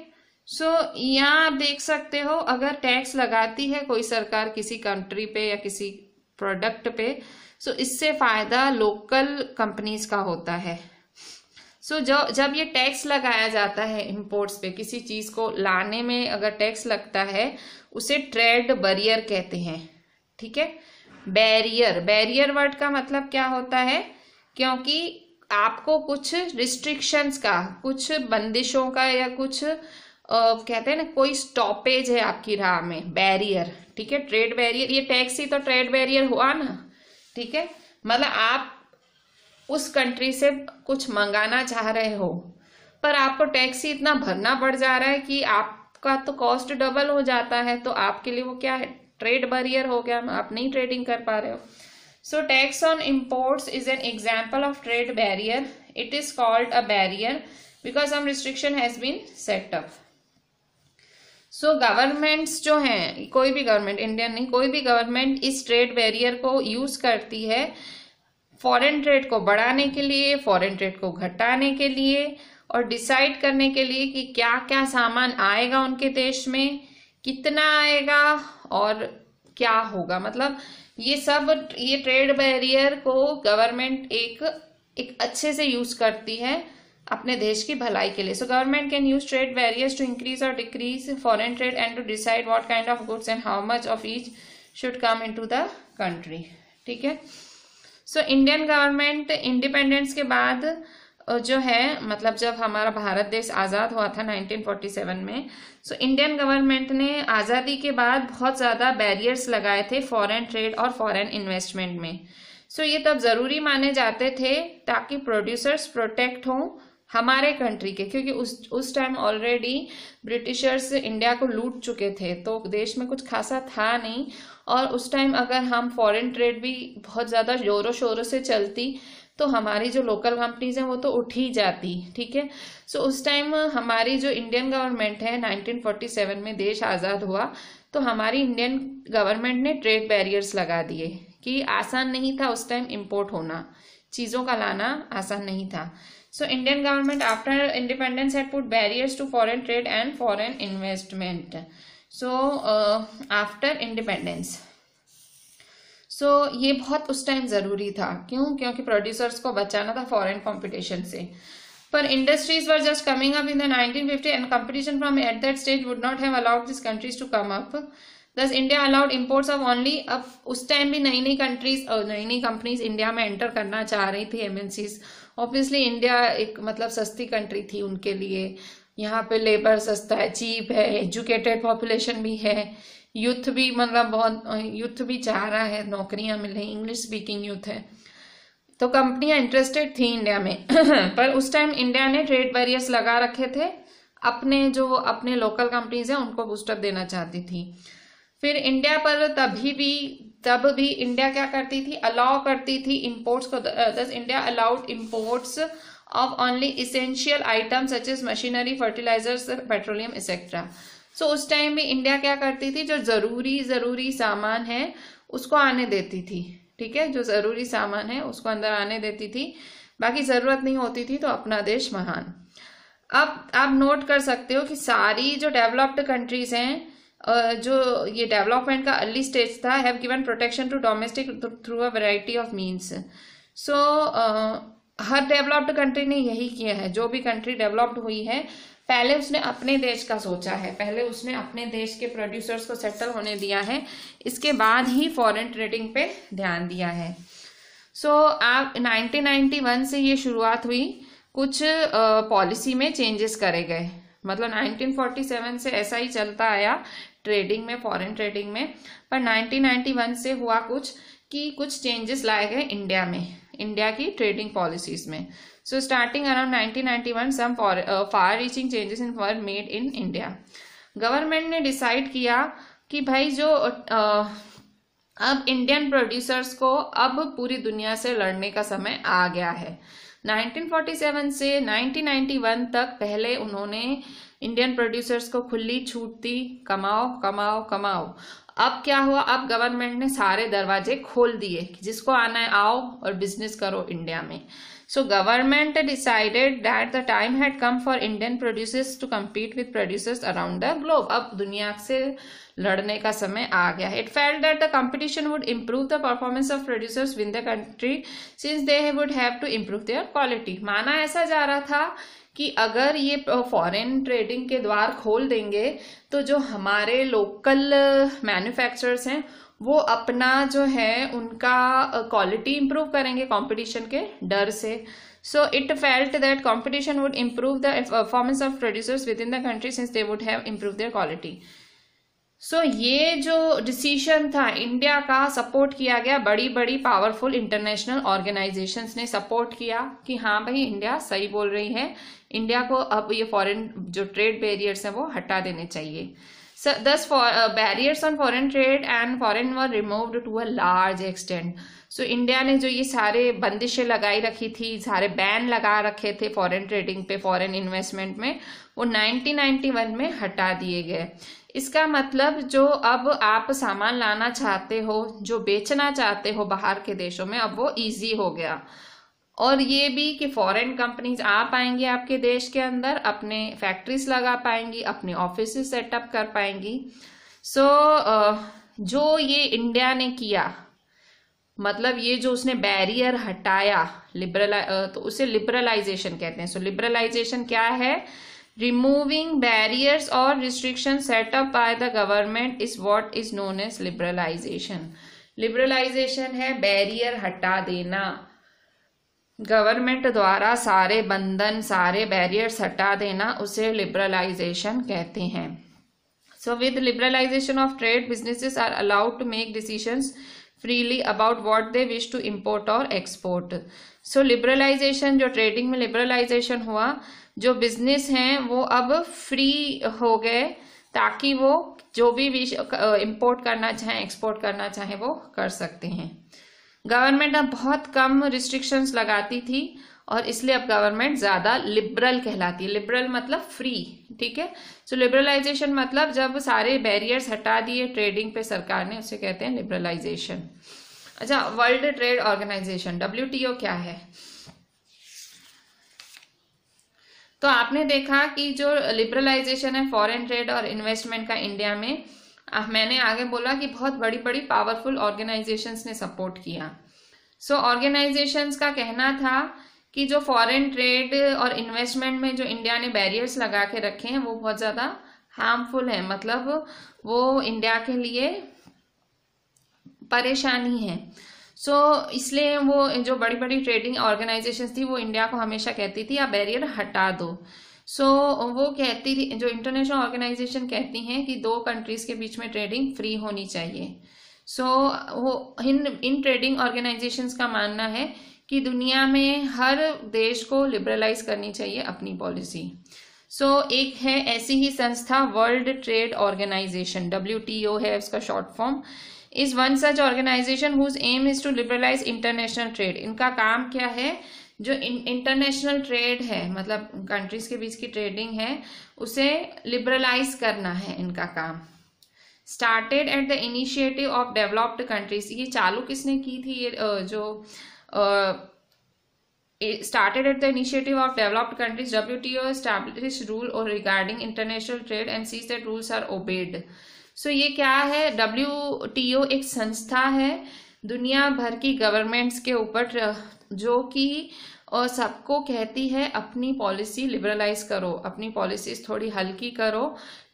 Speaker 1: सो so, यहाँ आप देख सकते हो अगर टैक्स लगाती है कोई सरकार किसी कंट्री पे या किसी प्रोडक्ट पे सो so इससे फायदा लोकल कंपनीज का होता है सो so, जो जब ये टैक्स लगाया जाता है इम्पोर्ट्स पे किसी चीज़ को लाने में अगर टैक्स लगता है उसे ट्रेड बरियर कहते हैं ठीक है बैरियर बैरियर वर्ड का मतलब क्या होता है क्योंकि आपको कुछ रिस्ट्रिक्शंस का कुछ बंदिशों का या कुछ आ, कहते हैं ना कोई स्टॉपेज है आपकी राह में बैरियर ठीक है ट्रेड बैरियर ये टैक्स ही तो ट्रेड बैरियर हुआ ना ठीक है मतलब आप उस कंट्री से कुछ मंगाना चाह रहे हो पर आपको टैक्स ही इतना भरना पड़ जा रहा है कि आपका तो कॉस्ट डबल हो जाता है तो आपके लिए वो क्या है ट्रेड बैरियर हो गया आप नहीं ट्रेडिंग कर पा रहे हो so tax on imports is an example of trade barrier it is called a barrier because some restriction has been set so governments जो हैं कोई भी गवर्नमेंट इंडियन नहीं कोई भी गवर्नमेंट इस ट्रेड बैरियर को यूज करती है फॉरेन ट्रेड को बढ़ाने के लिए फॉरेन ट्रेड को घटाने के लिए और डिसाइड करने के लिए कि क्या क्या सामान आएगा उनके देश में कितना आएगा और क्या होगा मतलब ये सब ये ट्रेड बैरियर को गवर्नमेंट एक एक अच्छे से यूज करती है अपने देश की भलाई के लिए so government can use trade barriers to increase और decrease foreign trade and to decide what kind of goods and how much of each should come into the country ठीक है सो इंडियन गवर्नमेंट इंडिपेंडेंस के बाद जो है मतलब जब हमारा भारत देश आज़ाद हुआ था 1947 में सो इंडियन गवर्नमेंट ने आज़ादी के बाद बहुत ज़्यादा बैरियर्स लगाए थे फॉरेन ट्रेड और फॉरेन इन्वेस्टमेंट में सो so, ये तब ज़रूरी माने जाते थे ताकि प्रोड्यूसर्स प्रोटेक्ट हों हमारे कंट्री के क्योंकि उस उस टाइम ऑलरेडी ब्रिटिशर्स इंडिया को लूट चुके थे तो देश में कुछ खासा था नहीं और उस टाइम अगर हम फॉरेन ट्रेड भी बहुत ज़्यादा जोरों शोरों से चलती तो हमारी जो लोकल कंपनीज हैं वो तो उठ ही जाती ठीक है सो उस टाइम हमारी जो इंडियन गवर्नमेंट है 1947 में देश आज़ाद हुआ तो हमारी इंडियन गवर्नमेंट ने ट्रेड बैरियर्स लगा दिए कि आसान नहीं था उस टाइम इम्पोर्ट होना चीज़ों का लाना आसान नहीं था so Indian government after independence had put barriers to foreign trade and foreign investment so after independence so so, ये बहुत उस टाइम ज़रूरी था क्यों क्योंकि प्रोड्यूसर्स को बचाना था फॉरेन कंपटीशन से पर industries were just coming up in the 1950 and competition from at that stage would not have allowed this countries to come up thus India allowed imports of only अब उस time भी नई नई countries और नई नई कंपनीज इंडिया में enter करना चाह रही थी एमएनसीज ऑब्वियसली इंडिया एक मतलब सस्ती कंट्री थी उनके लिए यहाँ पे लेबर सस्ता है चीप है एजुकेटेड पॉपुलेशन भी है यूथ भी मतलब बहुत यूथ भी चाह रहा है नौकरियां मिले इंग्लिश स्पीकिंग यूथ है तो कंपनियां इंटरेस्टेड थी इंडिया में पर उस टाइम इंडिया ने ट्रेड बैरियर्स लगा रखे थे अपने जो अपने लोकल कंपनीज हैं उनको बूस्टअप देना चाहती थी फिर इंडिया पर तभी भी तब भी इंडिया क्या करती थी अलाउ करती थी इम्पोर्ट्स को thus India allowed imports of only essential items such as machinery fertilisers petroleum etcetera so उस टाइम में इंडिया क्या करती थी जो ज़रूरी ज़रूरी सामान है उसको आने देती थी ठीक है जो ज़रूरी सामान है उसको अंदर आने देती थी बाकी ज़रूरत नहीं होती थी तो अपना देश महान अब आप नोट कर सकते हो कि सारी जो डेवलप्ड कंट्रीज हैं जो ये डेवलपमेंट का अर्ली स्टेज था have given protection to domestic through a variety of means so हर डेवलप्ड कंट्री ने यही किया है जो भी कंट्री डेवलप्ड हुई है पहले उसने अपने देश का सोचा है पहले उसने अपने देश के प्रोड्यूसर्स को सेटल होने दिया है इसके बाद ही फॉरेन ट्रेडिंग पे ध्यान दिया है सो so, आप 1991 से ये शुरुआत हुई कुछ पॉलिसी में चेंजेस करे गए मतलब 1947 से ऐसा ही चलता आया ट्रेडिंग में फॉरेन ट्रेडिंग में पर 1991 से हुआ कुछ कि कुछ चेंजेस लाए गए इंडिया में इंडिया की ट्रेडिंग पॉलिसीज में so So starting around 1991, some far changes in for made in India government ने डिसाइड किया कि भाई जो आ, uh, अब इंडियन प्रोड्यूसर्स को अब पूरी दुनिया से लड़ने का समय आ गया है 1947 से 1991 तक पहले उन्होंने इंडियन प्रोड्यूसर्स को खुली छूट दी कमाओ कमाओ कमाओ अब क्या हुआ अब गवर्नमेंट ने सारे दरवाजे खोल दिए जिसको आना है आओ और बिजनेस करो इंडिया में So government decided that the time had come for Indian producers to compete with producers around the globe. अब दुनिया से लड़ने का समय आ गया है it felt that the competition would improve the performance of producers win the country since they would have to improve their quality माना ऐसा जा रहा था कि अगर ये फॉरेन ट्रेडिंग के द्वार खोल देंगे तो जो हमारे लोकल मैन्युफैक्चरर्स हैं वो अपना जो है उनका क्वालिटी इम्प्रूव करेंगे कंपटीशन के डर से so it felt that competition would improve the performance of producers within the country since they would have improve their quality so ये जो डिसीशन था इंडिया का सपोर्ट किया गया बड़ी बड़ी पावरफुल इंटरनेशनल ऑर्गेनाइजेशन ने सपोर्ट किया कि हाँ भाई इंडिया सही बोल रही है इंडिया को अब ये फॉरेन जो ट्रेड बैरियर्स हैं वो हटा देने चाहिए So thus for uh, barriers on foreign trade and foreign were removed to a large ने जो ये सारे बंदिशें लगाई रखी थी सारे बैन लगा रखे थे फॉरेन ट्रेडिंग पे फॉरेन इन्वेस्टमेंट में वो नाइनटीन नाइनटी वन में हटा दिए गए इसका मतलब जो अब आप सामान लाना चाहते हो जो बेचना चाहते हो बाहर के देशों में अब वो ईजी हो गया और ये भी कि फॉरेन कंपनीज आ पाएंगी आपके देश के अंदर अपने फैक्ट्रीज लगा पाएंगी अपने ऑफिस सेटअप कर पाएंगी सो so, uh, जो ये इंडिया ने किया मतलब ये जो उसने बैरियर हटाया लिबरल uh, तो उसे लिबरलाइजेशन कहते हैं सो so, लिबरलाइजेशन क्या है रिमूविंग बैरियर्स और restriction set up by the government is what is known as liberalisation liberalisation है बैरियर हटा देना गवर्नमेंट द्वारा सारे बंधन सारे बैरियर्स हटा देना उसे लिबरलाइजेशन कहते हैं so with liberalisation of trade businesses are allowed to make decision freely about what they wish to import और एक्सपोर्ट सो लिबरलाइजेशन जो ट्रेडिंग में लिबरलाइजेशन हुआ जो बिजनेस हैं वो अब फ्री हो गए ताकि वो जो भी विश इम्पोर्ट uh, करना चाहें एक्सपोर्ट करना चाहें वो कर सकते हैं गवर्नमेंट अब बहुत कम रिस्ट्रिक्शंस लगाती थी और इसलिए अब गवर्नमेंट ज़्यादा लिबरल कहलाती है लिबरल मतलब फ्री ठीक है सो लिबरलाइजेशन मतलब जब सारे बैरियर्स हटा दिए ट्रेडिंग पे सरकार ने उसे कहते हैं लिबरलाइजेशन अच्छा वर्ल्ड ट्रेड ऑर्गेनाइजेशन डब्ल्यू क्या है तो आपने देखा कि जो लिबरलाइजेशन है फॉरेन ट्रेड और इन्वेस्टमेंट का इंडिया में अब मैंने आगे बोला कि बहुत बड़ी बड़ी पावरफुल ऑर्गेनाइजेशंस ने सपोर्ट किया सो so, ऑर्गेनाइजेशंस का कहना था कि जो फॉरेन ट्रेड और इन्वेस्टमेंट में जो इंडिया ने बैरियर्स लगा के रखे हैं वो बहुत ज़्यादा हार्मफुल है मतलब वो इंडिया के लिए परेशानी है सो so, इसलिए वो जो बड़ी बड़ी ट्रेडिंग ऑर्गेनाइजेशंस थी वो इंडिया को हमेशा कहती थी आप बैरियर हटा दो सो so, वो कहती थी जो इंटरनेशनल ऑर्गेनाइजेशन कहती हैं कि दो कंट्रीज के बीच में ट्रेडिंग फ्री होनी चाहिए सो so, वो इन इन ट्रेडिंग ऑर्गेनाइजेशंस का मानना है कि दुनिया में हर देश को लिबरलाइज करनी चाहिए अपनी पॉलिसी सो so, एक है ऐसी ही संस्था World Trade Organization W T O है उसका short form is one such organisation whose aim is to liberalise international trade इनका काम क्या है जो इंटरनेशनल ट्रेड है मतलब कंट्रीज के बीच की ट्रेडिंग है उसे लिबरलाइज करना है इनका काम started at the initiative of developed countries ये चालू किसने की थी ये जो started at the initiative of developed countries W T O establish rule और regarding international trade and sees that rules are obeyed so ये क्या है डब्ल्यू टी ओ एक संस्था है दुनिया भर की गवर्नमेंट्स के ऊपर जो कि सबको कहती है अपनी पॉलिसी लिबरलाइज करो अपनी पॉलिसीज थोड़ी हल्की करो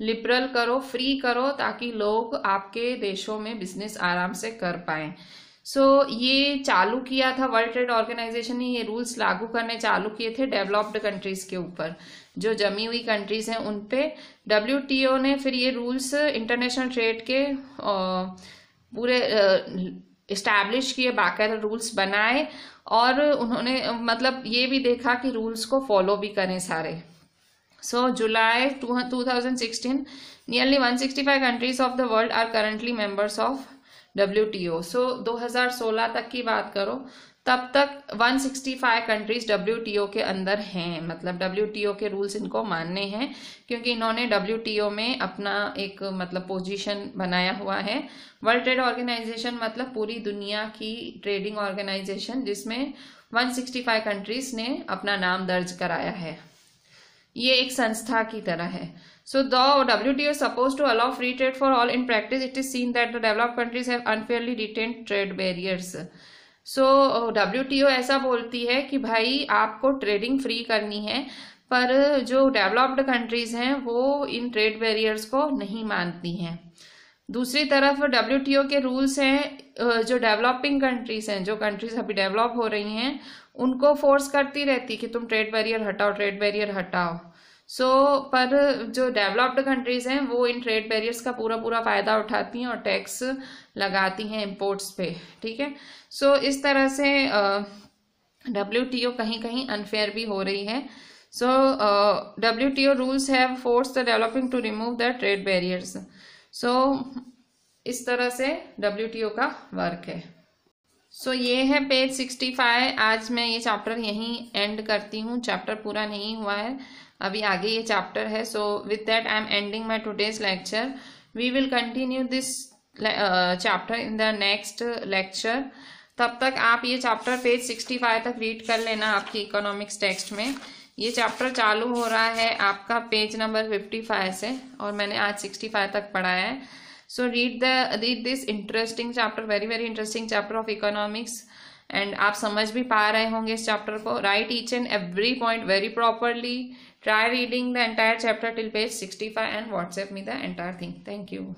Speaker 1: लिबरल करो फ्री करो ताकि लोग आपके देशों में बिजनेस आराम से कर पाए सो so, ये चालू किया था वर्ल्ड ट्रेड ऑर्गेनाइजेशन ने ये रूल्स लागू करने चालू किए थे डेवलप्ड कंट्रीज के ऊपर जो जमी हुई कंट्रीज हैं उन पे डब्ल्यू ने फिर ये रूल्स इंटरनेशनल ट्रेड के आ, पूरे इस्टेब्लिश किए बाकायदा रूल्स बनाए और उन्होंने मतलब ये भी देखा कि रूल्स को फॉलो भी करें सारे so July two thousand sixteen nearly one sixty five countries of the world are currently members of W T O so दो हज़ार सोलह तक की बात करो तब तक 165 कंट्रीज डब्ल्यू के अंदर हैं मतलब डब्ल्यू के रूल्स इनको मानने हैं क्योंकि इन्होंने डब्ल्यू में अपना एक मतलब पोजीशन बनाया हुआ है वर्ल्ड ट्रेड ऑर्गेनाइजेशन मतलब पूरी दुनिया की ट्रेडिंग ऑर्गेनाइजेशन जिसमें 165 कंट्रीज ने अपना नाम दर्ज कराया है ये एक संस्था की तरह है so though W T O suppose to allow free trade for all in practice it is seen that the develop countries unfairly retain trade barriers so W uh, ऐसा बोलती है कि भाई आपको ट्रेडिंग फ्री करनी है पर जो डेवलप्ड कंट्रीज हैं वो इन ट्रेड बैरियर्स को नहीं मानती हैं दूसरी तरफ डब्ल्यू के रूल्स हैं जो डेवलपिंग कंट्रीज हैं जो कंट्रीज अभी डेवलप हो रही हैं उनको फोर्स करती रहती कि तुम ट्रेड बैरियर हटाओ ट्रेड बैरियर हटाओ सो so, पर जो डेवलप्ड कंट्रीज हैं वो इन ट्रेड बैरियर्स का पूरा पूरा फ़ायदा उठाती हैं और टैक्स लगाती हैं इम्पोर्ट्स पे ठीक है सो so, इस तरह से डब्ल्यू टी ओ कहीं कहीं अनफेयर भी हो रही है so W T O rules have force the developing to remove the trade barriers so इस तरह से डब्ल्यू टी ओ का वर्क है सो so, ये है पेज सिक्सटी फाइव आज मैं ये चैप्टर यहीं एंड करती हूँ चैप्टर पूरा नहीं हुआ है अभी आगे ये चैप्टर है so with that I am ending my today's lecture we will continue this chapter in the next lecture तब तक आप ये चैप्टर पेज 65 तक रीड कर लेना आपकी इकोनॉमिक्स टेक्स्ट में ये चैप्टर चालू हो रहा है आपका पेज नंबर 55 से और मैंने आज 65 तक पढ़ाया है so read the read this interesting chapter very very interesting chapter of economics and आप समझ भी पा रहे होंगे इस चैप्टर को right each and every point very properly try reading the entire chapter till page 65 and WhatsApp me the entire thing thank you